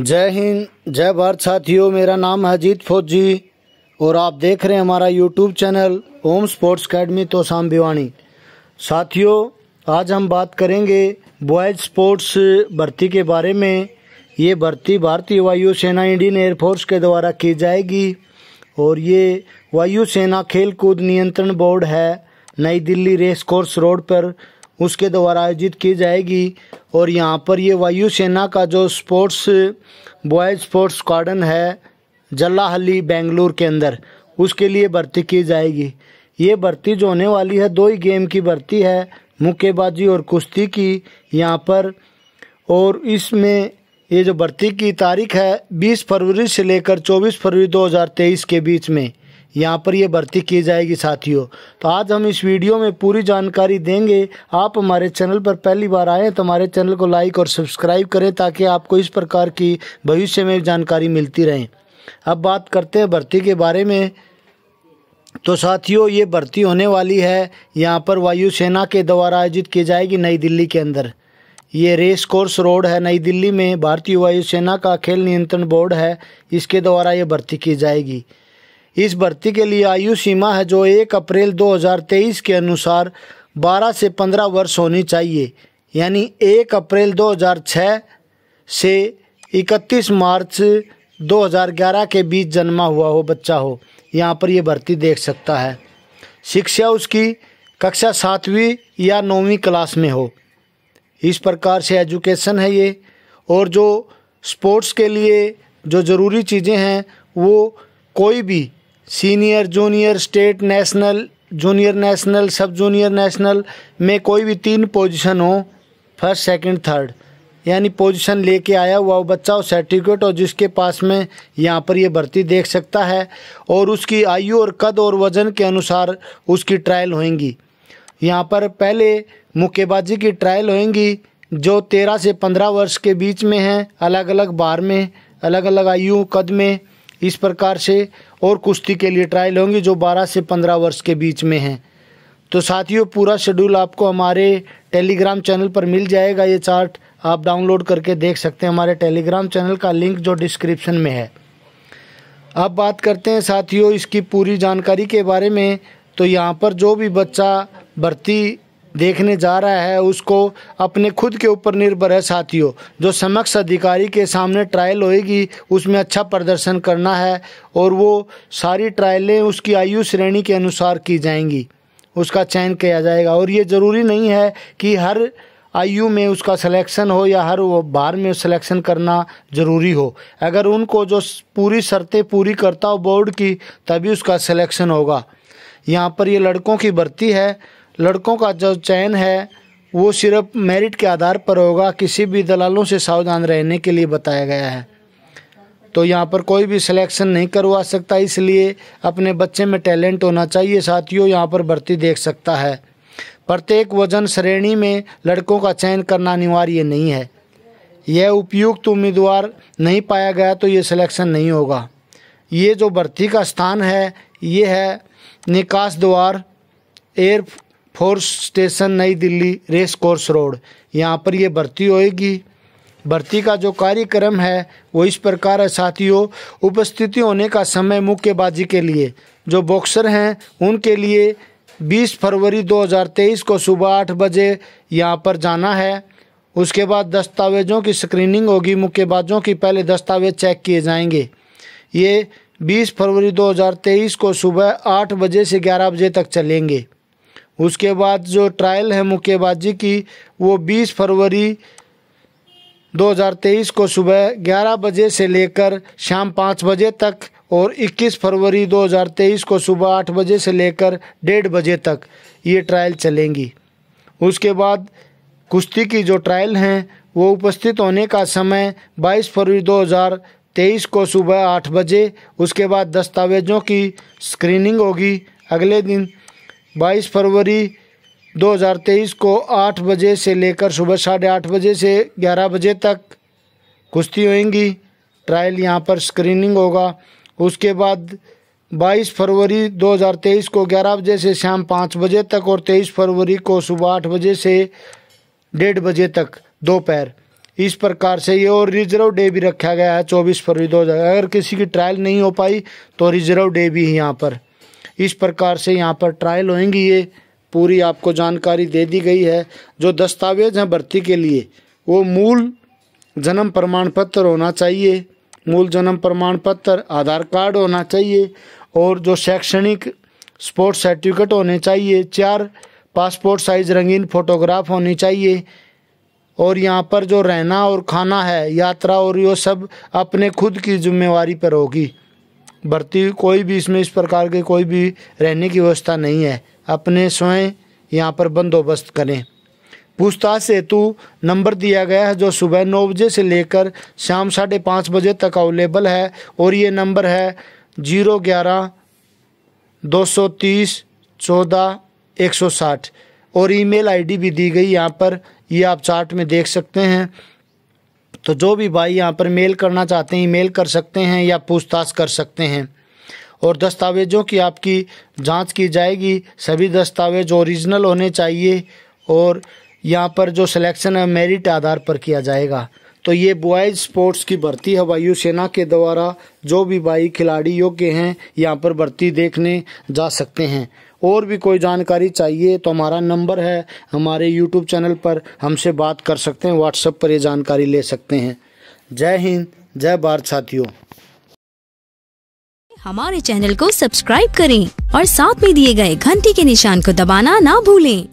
जय हिंद जय भारत साथियों मेरा नाम अजीत फौजी और आप देख रहे हैं हमारा YouTube channel Om sports academy तो शाम भिवानी साथियों आज हम बात करेंगे बॉयज स्पोर्ट्स भर्ती के बारे में ये भर्ती भारतीय वायुसेना इंडियन एयरफोर्स के द्वारा की जाएगी और ये वायुसेना खेलकूद नियंत्रण बोर्ड है नई दिल्ली रेस कोर्स रोड पर उसके द्वारा आयोजित की जाएगी और यहाँ पर ये वायुसेना का जो स्पोर्ट्स बॉयज़ स्पोर्ट्स गार्डन है जल्लाहली बेंगलुरु के अंदर उसके लिए भर्ती की जाएगी ये भर्ती जो होने वाली है दो ही गेम की भर्ती है मुक्केबाजी और कुश्ती की यहाँ पर और इसमें ये जो भर्ती की तारीख है 20 फरवरी से लेकर 24 फरवरी 2023 के बीच में यहाँ पर ये भर्ती की जाएगी साथियों तो आज हम इस वीडियो में पूरी जानकारी देंगे आप हमारे चैनल पर पहली बार आए तो हमारे चैनल को लाइक और सब्सक्राइब करें ताकि आपको इस प्रकार की भविष्य में जानकारी मिलती रहे अब बात करते हैं भर्ती के बारे में तो साथियों ये भर्ती होने वाली है यहाँ पर वायुसेना के द्वारा आयोजित की जाएगी नई दिल्ली के अंदर ये रेस कोर्स रोड है नई दिल्ली में भारतीय वायुसेना का खेल नियंत्रण बोर्ड है इसके द्वारा ये भर्ती की जाएगी इस भर्ती के लिए आयु सीमा है जो एक अप्रैल 2023 के अनुसार 12 से 15 वर्ष होनी चाहिए यानी एक अप्रैल 2006 से 31 मार्च 2011 के बीच जन्मा हुआ हो बच्चा हो यहाँ पर ये भर्ती देख सकता है शिक्षा उसकी कक्षा सातवीं या नौवीं क्लास में हो इस प्रकार से एजुकेशन है ये और जो स्पोर्ट्स के लिए जो ज़रूरी चीज़ें हैं वो कोई भी senior junior state national junior national sub junior national में कोई भी तीन पोजीशन हो फर्स्ट सेकंड थर्ड यानी पोजीशन लेके आया हुआ बच्चा और सर्टिफिकेट और जिसके पास में यहाँ पर ये भर्ती देख सकता है और उसकी आयु और कद और वज़न के अनुसार उसकी ट्रायल होएंगी यहाँ पर पहले मुक्केबाजी की ट्रायल होएंगी जो तेरह से पंद्रह वर्ष के बीच में हैं अलग अलग बार में अलग अलग आयु कद में इस प्रकार से और कुश्ती के लिए ट्रायल होंगी जो 12 से 15 वर्ष के बीच में हैं तो साथियों पूरा शेड्यूल आपको हमारे टेलीग्राम चैनल पर मिल जाएगा ये चार्ट आप डाउनलोड करके देख सकते हैं हमारे टेलीग्राम चैनल का लिंक जो डिस्क्रिप्शन में है अब बात करते हैं साथियों इसकी पूरी जानकारी के बारे में तो यहाँ पर जो भी बच्चा भर्ती देखने जा रहा है उसको अपने खुद के ऊपर निर्भर है साथियों जो समक्ष अधिकारी के सामने ट्रायल होएगी उसमें अच्छा प्रदर्शन करना है और वो सारी ट्रायलें उसकी आयु श्रेणी के अनुसार की जाएंगी उसका चयन किया जाएगा और ये ज़रूरी नहीं है कि हर आयु में उसका सिलेक्शन हो या हर बार में सिलेक्शन करना ज़रूरी हो अगर उनको जो पूरी शर्तें पूरी करता हो बोर्ड की तभी उसका सिलेक्शन होगा यहाँ पर ये लड़कों की भर्ती है लड़कों का जो चयन है वो सिर्फ मेरिट के आधार पर होगा किसी भी दलालों से सावधान रहने के लिए बताया गया है तो यहाँ पर कोई भी सिलेक्शन नहीं करवा सकता इसलिए अपने बच्चे में टैलेंट होना चाहिए साथियों यहाँ पर भर्ती देख सकता है प्रत्येक वजन श्रेणी में लड़कों का चयन करना अनिवार्य नहीं है यह उपयुक्त उम्मीदवार नहीं पाया गया तो ये सिलेक्शन नहीं होगा ये जो भर्ती का स्थान है ये है निकास द्वार एयर फोर्स स्टेशन नई दिल्ली रेस कोर्स रोड यहाँ पर ये भर्ती होएगी भर्ती का जो कार्यक्रम है वो इस प्रकार है साथियों उपस्थिति होने का समय मुक्केबाजी के लिए जो बॉक्सर हैं उनके लिए 20 फरवरी 2023 को सुबह आठ बजे यहाँ पर जाना है उसके बाद दस्तावेजों की स्क्रीनिंग होगी मुक्केबाजों की पहले दस्तावेज चेक किए जाएंगे ये 20 फरवरी 2023 को सुबह आठ बजे से ग्यारह बजे तक चलेंगे उसके बाद जो ट्रायल है मुक्केबाजी की वो 20 फरवरी 2023 को सुबह 11 बजे से लेकर शाम 5 बजे तक और 21 फरवरी 2023 को सुबह 8 बजे से लेकर डेढ़ बजे तक ये ट्रायल चलेंगी उसके बाद कुश्ती की जो ट्रायल हैं वो उपस्थित होने का समय 22 फरवरी 2023 को सुबह 8 बजे उसके बाद दस्तावेज़ों की स्क्रीनिंग होगी अगले दिन बाईस फरवरी 2023 को 8 बजे से लेकर सुबह साढ़े आठ बजे से 11 बजे तक कुश्ती होएंगी ट्रायल यहाँ पर स्क्रीनिंग होगा उसके बाद 22 फरवरी 2023 को 11 बजे से शाम 5 बजे तक और 23 फरवरी को सुबह आठ बजे से डेढ़ बजे तक दोपहर इस प्रकार से ये और रिजर्व डे भी रखा गया है 24 फरवरी 2000 अगर किसी की ट्रायल नहीं हो पाई तो रिजर्व डे भी यहाँ पर इस प्रकार से यहाँ पर ट्रायल होएंगी ये पूरी आपको जानकारी दे दी गई है जो दस्तावेज हैं भर्ती के लिए वो मूल जन्म प्रमाण पत्र होना चाहिए मूल जन्म प्रमाण पत्र आधार कार्ड होना चाहिए और जो शैक्षणिक स्पोर्ट्स सर्टिफिकेट होने चाहिए चार पासपोर्ट साइज रंगीन फ़ोटोग्राफ होनी चाहिए और यहाँ पर जो रहना और खाना है यात्रा और यो सब अपने खुद की जिम्मेवारी पर होगी बढ़ती कोई भी इसमें इस प्रकार के कोई भी रहने की व्यवस्था नहीं है अपने स्वयं यहाँ पर बंदोबस्त करें पूछताछ हेतु नंबर दिया गया है जो सुबह नौ बजे से लेकर शाम साढ़े पाँच बजे तक अवेलेबल है और ये नंबर है जीरो ग्यारह दो सौ तीस चौदह एक सौ साठ और ईमेल आईडी भी दी गई यहाँ पर ये आप चार्ट में देख सकते हैं तो जो भी भाई यहाँ पर मेल करना चाहते हैं मेल कर सकते हैं या पूछताछ कर सकते हैं और दस्तावेज़ों की आपकी जांच की जाएगी सभी दस्तावेज ओरिजिनल होने चाहिए और यहाँ पर जो सिलेक्शन है मेरिट आधार पर किया जाएगा तो ये बॉयज़ स्पोर्ट्स की भर्ती है वायुसेना सेना के द्वारा जो भी भाई खिलाड़ी योग्य हैं यहाँ पर भर्ती देखने जा सकते हैं और भी कोई जानकारी चाहिए तो हमारा नंबर है हमारे यूट्यूब चैनल पर हमसे बात कर सकते हैं व्हाट्सएप पर ये जानकारी ले सकते हैं जय हिंद जय भारत साथियों हमारे चैनल को सब्सक्राइब करें और साथ में दिए गए घंटी के निशान को दबाना ना भूलें